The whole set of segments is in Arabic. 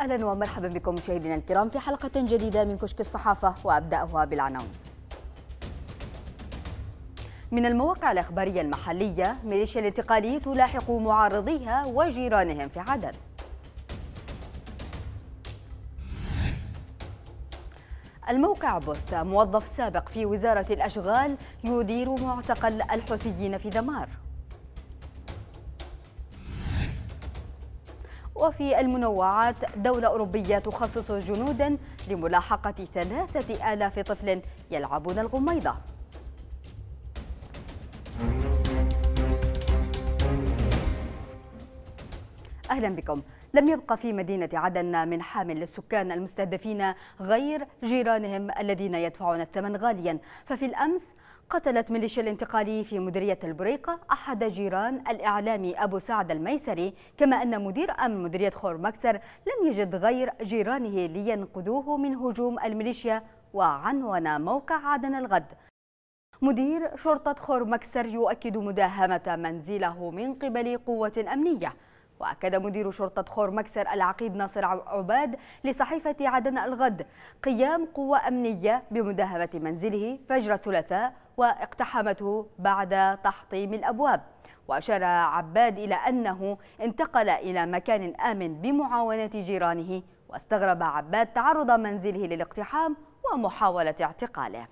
اهلا ومرحبا بكم مشاهدينا الكرام في حلقه جديده من كشك الصحافه وابداها بالعناوين. من المواقع الاخباريه المحليه ميليشيا الانتقالي تلاحق معارضيها وجيرانهم في عدن. الموقع بوستا موظف سابق في وزاره الاشغال يدير معتقل الحوثيين في دمار. وفي المنوعات دولة أوروبية تخصص جنودا لملاحقة ثلاثة آلاف طفل يلعبون الغميضة أهلا بكم لم يبقى في مدينة عدن من حامل للسكان المستهدفين غير جيرانهم الذين يدفعون الثمن غاليا ففي الأمس قتلت ميليشيا الانتقالي في مديرية البريقة أحد جيران الإعلامي أبو سعد الميسري كما أن مدير أمن مديرية خور مكسر لم يجد غير جيرانه لينقذوه من هجوم الميليشيا وعنون موقع عدن الغد مدير شرطة خور مكسر يؤكد مداهمة منزله من قبل قوة أمنية وأكد مدير شرطة خور مكسر العقيد ناصر عباد لصحيفة عدن الغد قيام قوة أمنية بمداهمة منزله فجر الثلاثاء واقتحمته بعد تحطيم الأبواب وأشار عباد إلى أنه انتقل إلى مكان آمن بمعاونة جيرانه واستغرب عباد تعرض منزله للاقتحام ومحاولة اعتقاله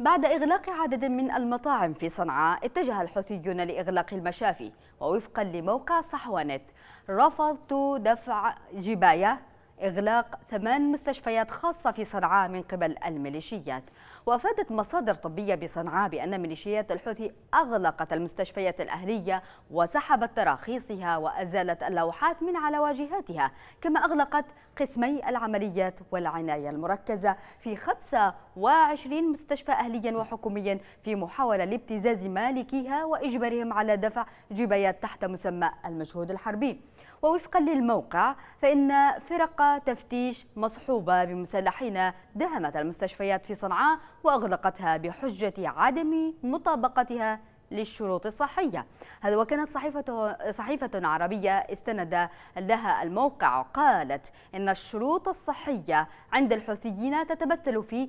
بعد إغلاق عدد من المطاعم في صنعاء اتجه الحوثيون لإغلاق المشافي ووفقا لموقع صحوانت رفضت دفع جباية إغلاق ثمان مستشفيات خاصة في صنعاء من قبل الميليشيات وافادت مصادر طبيه بصنعاء بان ميليشيات الحوثي اغلقت المستشفيات الاهليه وسحبت تراخيصها وازالت اللوحات من على واجهاتها كما اغلقت قسمي العمليات والعنايه المركزه في 25 مستشفى اهليا وحكوميا في محاوله لابتزاز مالكيها واجبارهم على دفع جبايات تحت مسمى المجهود الحربي ووفقا للموقع فإن فرق تفتيش مصحوبة بمسلحين دهمت المستشفيات في صنعاء وأغلقتها بحجة عدم مطابقتها للشروط الصحية هذا وكانت صحيفة, صحيفة عربية استند لها الموقع قالت إن الشروط الصحية عند الحوثيين تتمثل في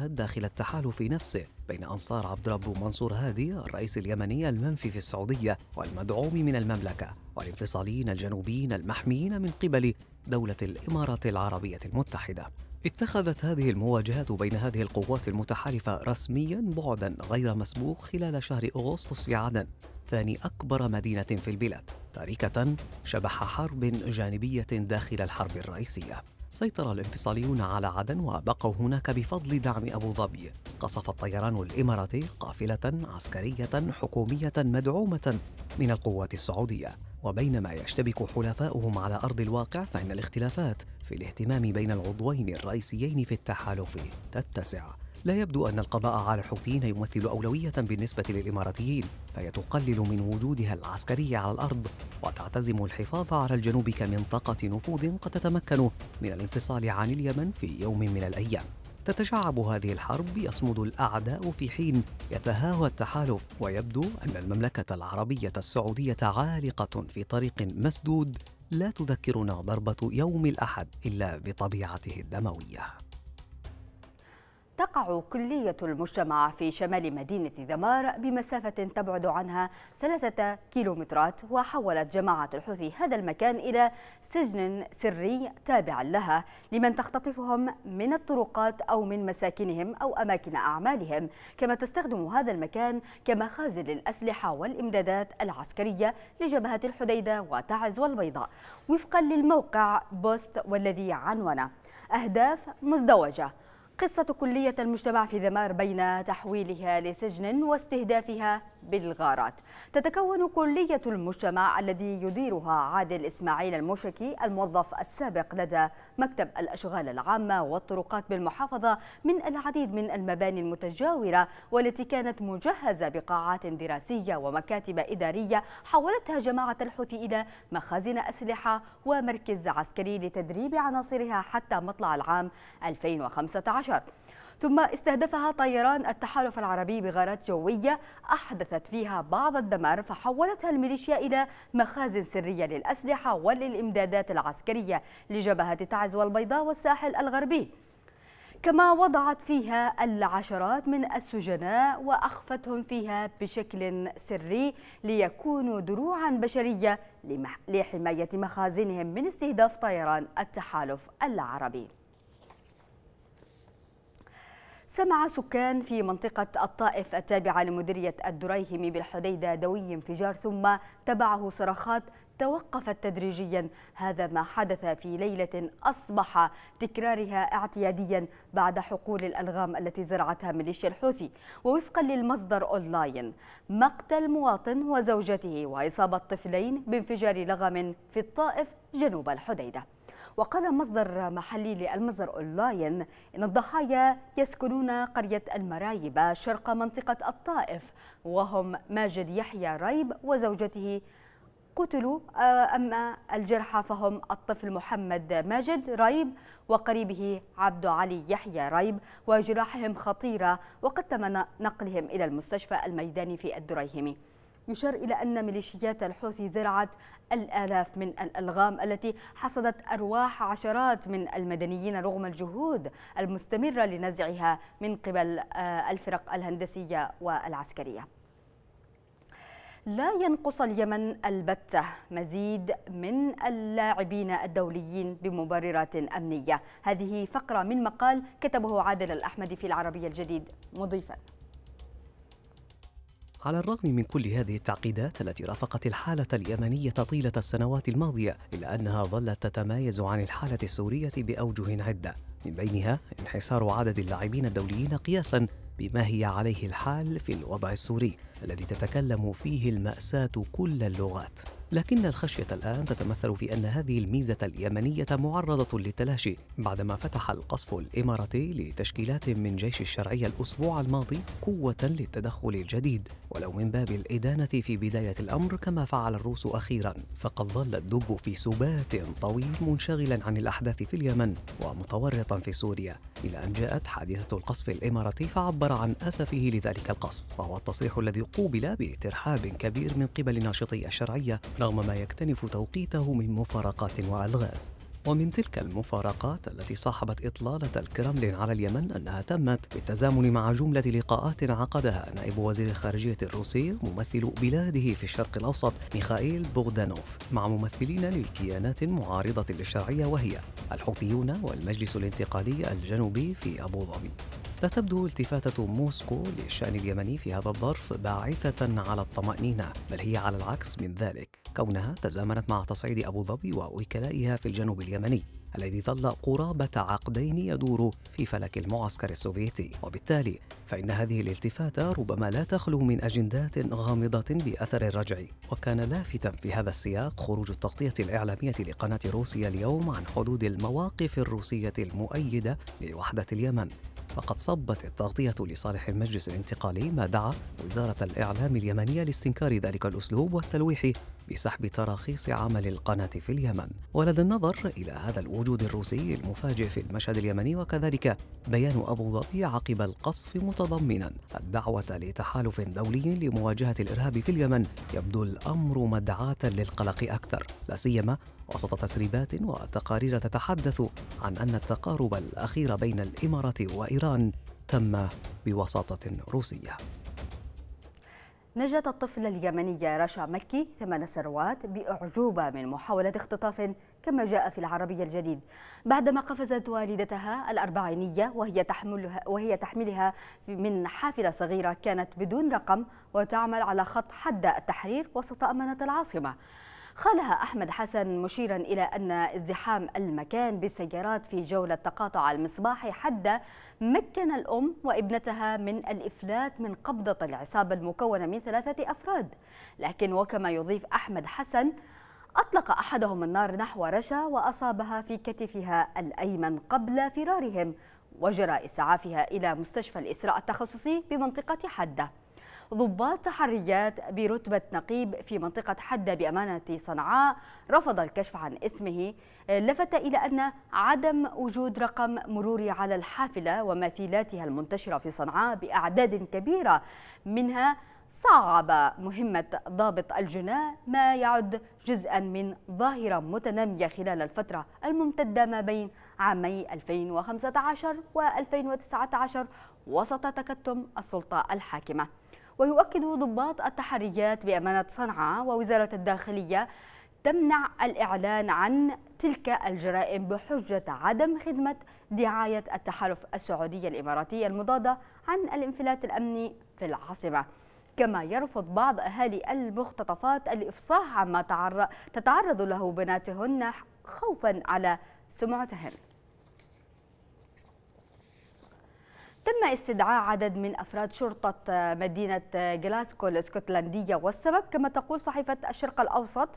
الفساد داخل التحالف نفسه بين أنصار عبد ربه منصور هادي الرئيس اليمني المنفي في السعودية والمدعوم من المملكة والانفصاليين الجنوبيين المحميين من قبل دولة الإمارات العربية المتحدة اتخذت هذه المواجهات بين هذه القوات المتحالفة رسميا بعدا غير مسبوق خلال شهر أغسطس في عدن ثاني أكبر مدينة في البلاد تاركة شبح حرب جانبية داخل الحرب الرئيسية سيطر الانفصاليون على عدن وبقوا هناك بفضل دعم أبو ظبي قصف الطيران الإماراتي قافلة عسكرية حكومية مدعومة من القوات السعودية وبينما يشتبك حلفاؤهم على أرض الواقع فإن الاختلافات في الاهتمام بين العضوين الرئيسيين في التحالف تتسع لا يبدو أن القضاء على الحوثيين يمثل أولوية بالنسبة للإماراتيين فهي تقلل من وجودها العسكري على الأرض وتعتزم الحفاظ على الجنوب كمنطقة نفوذ قد تتمكن من الانفصال عن اليمن في يوم من الأيام تتشعب هذه الحرب يصمد الأعداء في حين يتهاوى التحالف ويبدو أن المملكة العربية السعودية عالقة في طريق مسدود لا تذكرنا ضربة يوم الأحد إلا بطبيعته الدموية تقع كلية المجتمع في شمال مدينة ذمار بمسافة تبعد عنها ثلاثة كيلومترات وحولت جماعة الحوثي هذا المكان إلى سجن سري تابع لها لمن تختطفهم من الطرقات أو من مساكنهم أو أماكن أعمالهم كما تستخدم هذا المكان كمخازن للأسلحة والإمدادات العسكرية لجبهة الحديدة وتعز والبيضاء وفقا للموقع بوست والذي عنونه أهداف مزدوجة قصة كلية المجتمع في ذمار بين تحويلها لسجن واستهدافها بالغارات تتكون كلية المجتمع الذي يديرها عادل إسماعيل المشكي الموظف السابق لدى مكتب الأشغال العامة والطرقات بالمحافظة من العديد من المباني المتجاورة والتي كانت مجهزة بقاعات دراسية ومكاتب إدارية حولتها جماعة الحوثي إلى مخازن أسلحة ومركز عسكري لتدريب عناصرها حتى مطلع العام 2015 ثم استهدفها طيران التحالف العربي بغارات جوية أحدثت فيها بعض الدمار فحولتها الميليشيا إلى مخازن سرية للأسلحة وللإمدادات العسكرية لجبهة تعز والبيضاء والساحل الغربي كما وضعت فيها العشرات من السجناء وأخفتهم فيها بشكل سري ليكونوا دروعا بشرية لحماية مخازنهم من استهداف طيران التحالف العربي سمع سكان في منطقة الطائف التابعة لمديرية الدريهم بالحديدة دوي انفجار ثم تبعه صرخات توقفت تدريجيا هذا ما حدث في ليلة أصبح تكرارها اعتياديا بعد حقول الألغام التي زرعتها ميليشيا الحوثي ووفقا للمصدر أونلاين مقتل مواطن وزوجته وإصابة طفلين بانفجار لغم في الطائف جنوب الحديدة وقال مصدر محلي للمصدر أونلاين إن الضحايا يسكنون قرية المرايب شرق منطقة الطائف وهم ماجد يحيى ريب وزوجته قتلوا آه، أما الجرحى فهم الطفل محمد ماجد ريب وقريبه عبد علي يحيى ريب وجراحهم خطيرة وقد تم نقلهم إلى المستشفى الميداني في الدريهمي يشار إلى أن ميليشيات الحوثي زرعت الآلاف من الألغام التي حصدت أرواح عشرات من المدنيين رغم الجهود المستمرة لنزعها من قبل آه، الفرق الهندسية والعسكرية لا ينقص اليمن البتة مزيد من اللاعبين الدوليين بمبررات أمنية هذه فقرة من مقال كتبه عادل الأحمدي في العربية الجديد مضيفاً على الرغم من كل هذه التعقيدات التي رافقت الحالة اليمنية طيلة السنوات الماضية إلا أنها ظلت تتمايز عن الحالة السورية بأوجه عدة من بينها انحسار عدد اللاعبين الدوليين قياسا بما هي عليه الحال في الوضع السوري الذي تتكلم فيه المأساة كل اللغات لكن الخشية الآن تتمثل في أن هذه الميزة اليمنية معرضة للتلاشي بعدما فتح القصف الإماراتي لتشكيلات من جيش الشرعية الأسبوع الماضي قوة للتدخل الجديد ولو من باب الإدانة في بداية الأمر كما فعل الروس أخيرا فقد ظل الدب في سبات طويل منشغلا عن الأحداث في اليمن ومتورطا في سوريا إلى أن جاءت حادثة القصف الإماراتي فعبر عن أسفه لذلك القصف وهو التصريح الذي قوبل بترحاب كبير من قبل ناشطي الشرعية رغم ما يكتنف توقيته من مفارقات وألغاز ومن تلك المفارقات التي صاحبت إطلالة الكرملين على اليمن أنها تمت بالتزامن مع جملة لقاءات عقدها نائب وزير الخارجية الروسي ممثل بلاده في الشرق الأوسط ميخائيل بوغدانوف مع ممثلين لكيانات معارضة للشرعية وهي الحوثيون والمجلس الانتقالي الجنوبي في أبو ظبي لا تبدو التفاتة موسكو للشأن اليمني في هذا الظرف باعثة على الطمأنينة بل هي على العكس من ذلك كونها تزامنت مع تصعيد أبو ظبي ووكلائها في الجنوب اليمني الذي ظل قرابة عقدين يدور في فلك المعسكر السوفيتي وبالتالي فإن هذه الالتفاتة ربما لا تخلو من أجندات غامضة بأثر رجعي وكان لافتا في هذا السياق خروج التغطية الإعلامية لقناة روسيا اليوم عن حدود المواقف الروسية المؤيدة لوحدة اليمن فقد صبت التغطية لصالح المجلس الانتقالي ما دعا وزارة الإعلام اليمنية لاستنكار ذلك الأسلوب والتلويح بسحب تراخيص عمل القناة في اليمن ولدى النظر إلى هذا الوجود الروسي المفاجئ في المشهد اليمني وكذلك بيان أبو ظبي عقب القصف متضمنا الدعوة لتحالف دولي لمواجهة الإرهاب في اليمن يبدو الأمر مدعاة للقلق أكثر لا سيما وسط تسريبات وتقارير تتحدث عن أن التقارب الأخير بين الإمارات وإيران تم بوساطة روسية نجت الطفلة اليمنية رشا مكي ثمان سنوات بأعجوبة من محاولة اختطاف كما جاء في العربية الجديد بعدما قفزت والدتها الأربعينية وهي تحملها وهي تحملها من حافلة صغيرة كانت بدون رقم وتعمل على خط حد التحرير وسط أمانة العاصمة خالها أحمد حسن مشيرا إلى أن ازدحام المكان بالسيارات في جولة تقاطع المصباح حد مكن الأم وابنتها من الإفلات من قبضة العصابة المكونة من ثلاثة أفراد لكن وكما يضيف أحمد حسن أطلق أحدهم النار نحو رشا وأصابها في كتفها الأيمن قبل فرارهم وجرى إسعافها إلى مستشفى الإسراء التخصصي بمنطقة حدة ضباط تحريات برتبة نقيب في منطقة حدة بأمانة صنعاء رفض الكشف عن اسمه لفت إلى أن عدم وجود رقم مروري على الحافلة وماثيلاتها المنتشرة في صنعاء بأعداد كبيرة منها صعب مهمة ضابط الجناة ما يعد جزءا من ظاهرة متنامية خلال الفترة الممتدة ما بين عامي 2015 و 2019 وسط تكتم السلطة الحاكمة ويؤكد ضباط التحريات بأمانة صنعاء ووزارة الداخلية تمنع الإعلان عن تلك الجرائم بحجة عدم خدمة دعاية التحالف السعودي الإماراتي المضادة عن الانفلات الأمني في العاصمة كما يرفض بعض أهالي المختطفات الإفصاح عما تتعرض له بناتهن خوفا على سمعتهن تم استدعاء عدد من أفراد شرطة مدينة جلاسكو الاسكتلندية والسبب كما تقول صحيفة الشرق الأوسط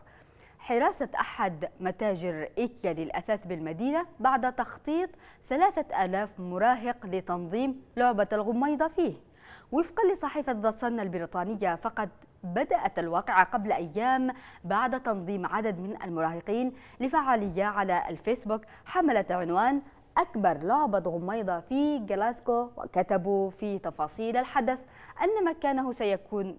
حراسة أحد متاجر إيكيا للأثاث بالمدينة بعد تخطيط 3000 مراهق لتنظيم لعبة الغميضة فيه وفقا لصحيفة ذا البريطانية فقد بدأت الواقعة قبل أيام بعد تنظيم عدد من المراهقين لفعالية على الفيسبوك حملت عنوان أكبر لعبة غميضة في جلاسكو وكتبوا في تفاصيل الحدث أن مكانه سيكون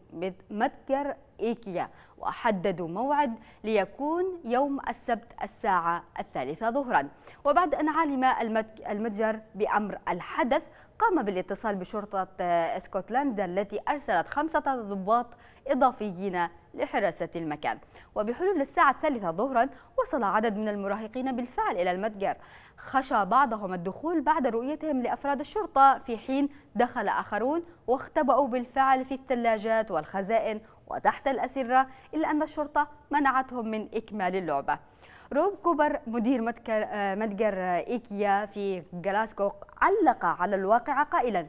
متجر إيكيا وحددوا موعد ليكون يوم السبت الساعة الثالثة ظهرا وبعد أن علم المتجر بأمر الحدث قام بالاتصال بشرطة اسكتلندا التي أرسلت خمسة ضباط إضافيين لحراسة المكان وبحلول الساعة الثالثة ظهرا وصل عدد من المراهقين بالفعل إلى المتجر خشى بعضهم الدخول بعد رؤيتهم لأفراد الشرطة في حين دخل آخرون واختبأوا بالفعل في الثلاجات والخزائن وتحت الأسرة إلا أن الشرطة منعتهم من إكمال اللعبة روب كوبر مدير آه، متجر إيكيا في جلاسكو علق على الواقع قائلاً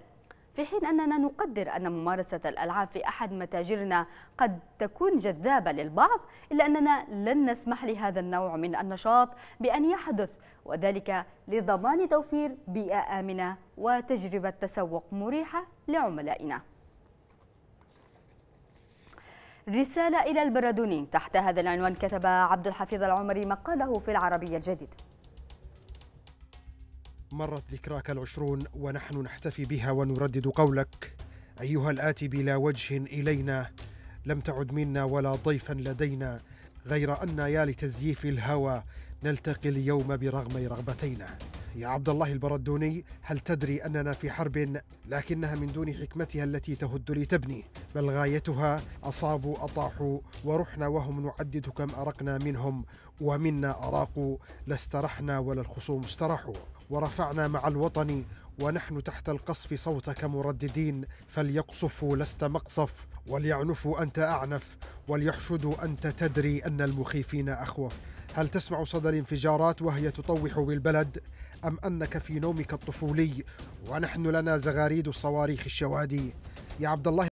في حين أننا نقدر أن ممارسة الألعاب في أحد متاجرنا قد تكون جذابة للبعض إلا أننا لن نسمح لهذا النوع من النشاط بأن يحدث وذلك لضمان توفير بيئة آمنة وتجربة تسوق مريحة لعملائنا رسالة إلى البرادوني تحت هذا العنوان كتب عبد الحفيظ العمري مقاله في العربية الجديد مرت ذكراك العشرون ونحن نحتفي بها ونردد قولك أيها الآتي بلا وجه إلينا لم تعد منا ولا ضيفا لدينا غير أن يا لتزييف الهوى نلتقي اليوم برغم رغبتينا يا عبد الله البردوني هل تدري أننا في حرب لكنها من دون حكمتها التي تهد لتبني بل غايتها أصابوا أطاحوا ورحنا وهم نعدد كم أرقنا منهم ومنا أراقوا لا استرحنا ولا الخصوم استراحوا ورفعنا مع الوطن ونحن تحت القصف صوتك مرددين فليقصفوا لست مقصف وليعنفوا أنت أعنف وليحشدوا أنت تدري أن المخيفين أخوف هل تسمع صدى الانفجارات وهي تطوح بالبلد أم أنك في نومك الطفولي ونحن لنا زغاريد الصواريخ الشوادي يا عبد الله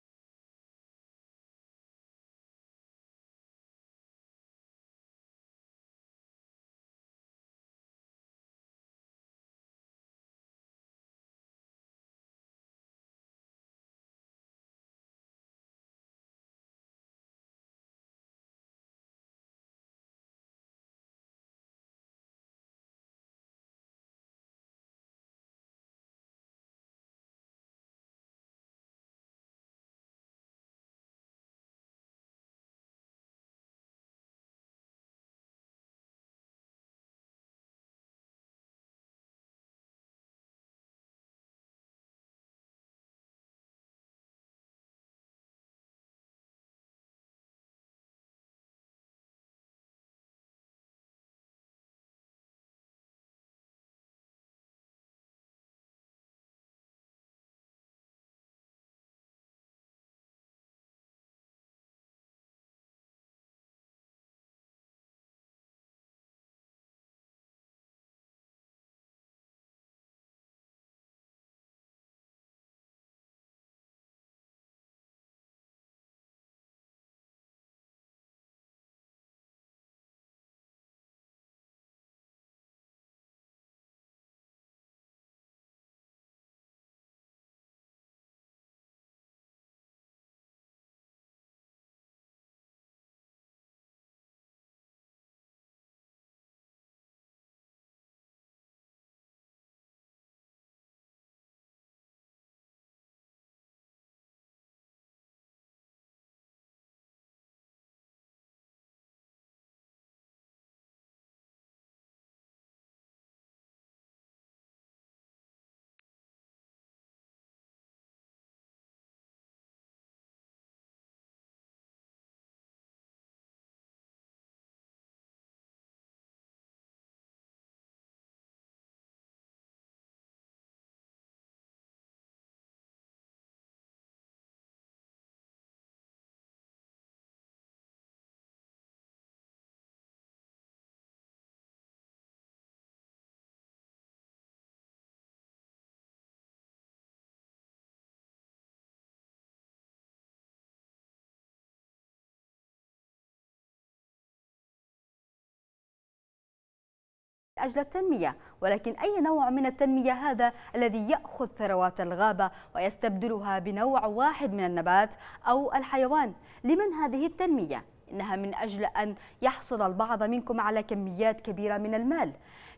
أجل التنمية ولكن أي نوع من التنمية هذا الذي يأخذ ثروات الغابة ويستبدلها بنوع واحد من النبات أو الحيوان لمن هذه التنمية؟ إنها من أجل أن يحصل البعض منكم على كميات كبيرة من المال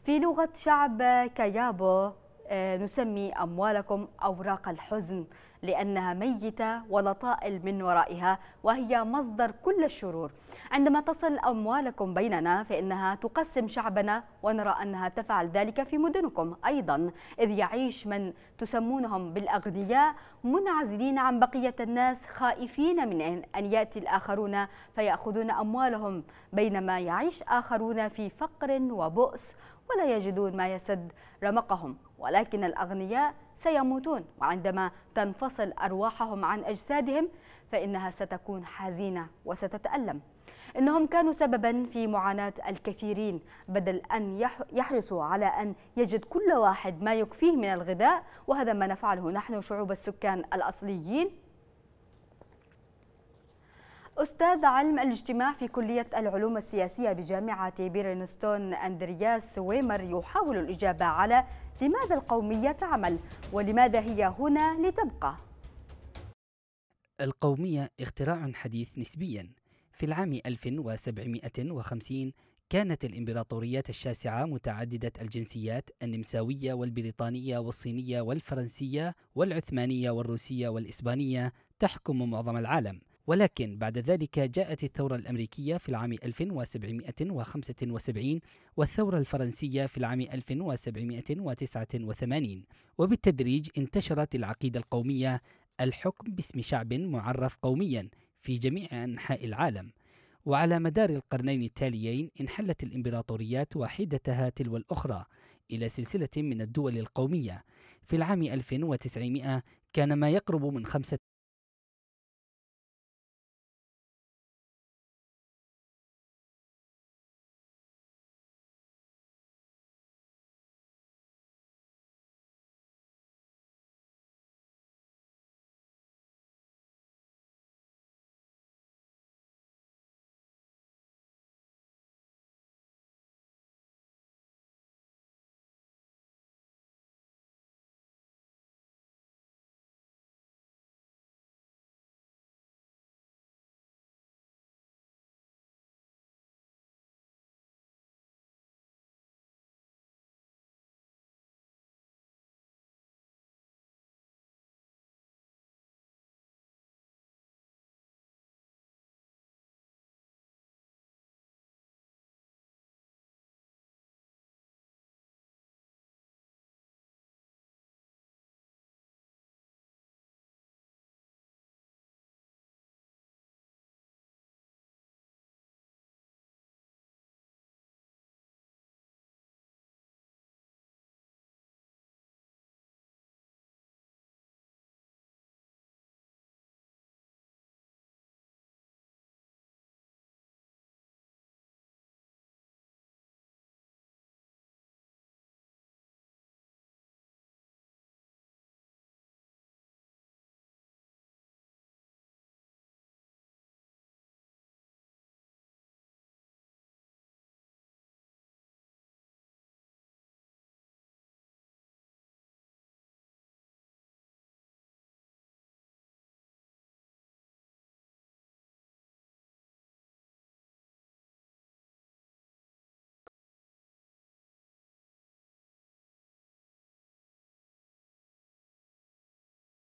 في لغة شعب كيابو آه، نسمي أموالكم أوراق الحزن لأنها ميتة ولطائل من ورائها وهي مصدر كل الشرور عندما تصل أموالكم بيننا فإنها تقسم شعبنا ونرى أنها تفعل ذلك في مدنكم أيضا إذ يعيش من تسمونهم بالأغنياء منعزلين عن بقية الناس خائفين من أن يأتي الآخرون فيأخذون أموالهم بينما يعيش آخرون في فقر وبؤس ولا يجدون ما يسد رمقهم ولكن الأغنياء سيموتون وعندما تنفصل أرواحهم عن أجسادهم فإنها ستكون حزينة وستتألم إنهم كانوا سببا في معاناة الكثيرين بدل أن يحرصوا على أن يجد كل واحد ما يكفيه من الغذاء وهذا ما نفعله نحن شعوب السكان الأصليين أستاذ علم الاجتماع في كلية العلوم السياسية بجامعة بيرنستون أندرياس ويمر يحاول الإجابة على لماذا القومية تعمل ولماذا هي هنا لتبقى القومية اختراع حديث نسبيا في العام 1750 كانت الإمبراطوريات الشاسعة متعددة الجنسيات النمساوية والبريطانية والصينية والفرنسية والعثمانية والروسية والإسبانية تحكم معظم العالم ولكن بعد ذلك جاءت الثورة الأمريكية في العام 1775 والثورة الفرنسية في العام 1789 وبالتدريج انتشرت العقيدة القومية الحكم باسم شعب معرف قوميا في جميع أنحاء العالم وعلى مدار القرنين التاليين انحلت الإمبراطوريات واحدتها تلو الأخرى إلى سلسلة من الدول القومية في العام 1900 كان ما يقرب من خمسة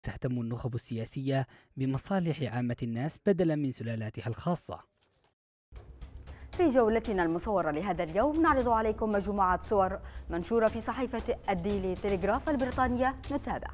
تهتم النخب السياسية بمصالح عامة الناس بدلا من سلالاتها الخاصة في جولتنا المصورة لهذا اليوم نعرض عليكم مجموعة صور منشورة في صحيفة الديلي تلغراف البريطانية نتابع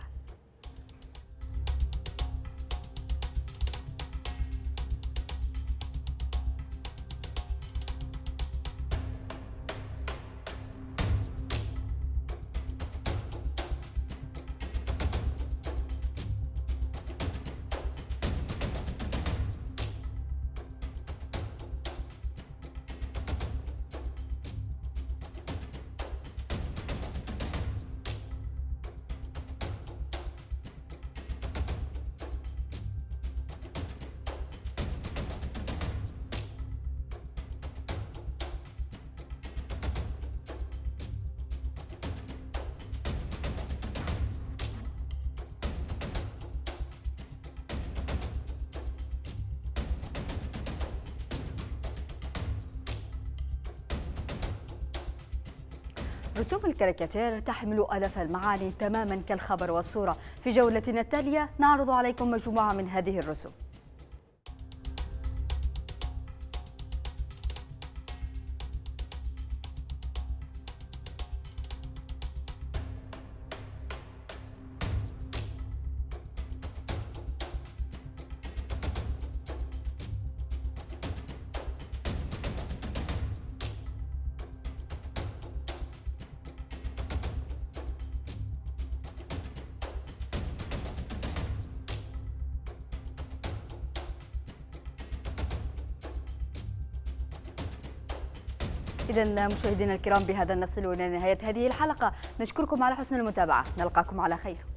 رسوم الكاريكاتير تحمل ألف المعاني تماما كالخبر والصورة في جولتنا التالية نعرض عليكم مجموعة من هذه الرسوم إذا مشاهدينا الكرام بهذا نصل إلى نهاية هذه الحلقة نشكركم على حسن المتابعة نلقاكم على خير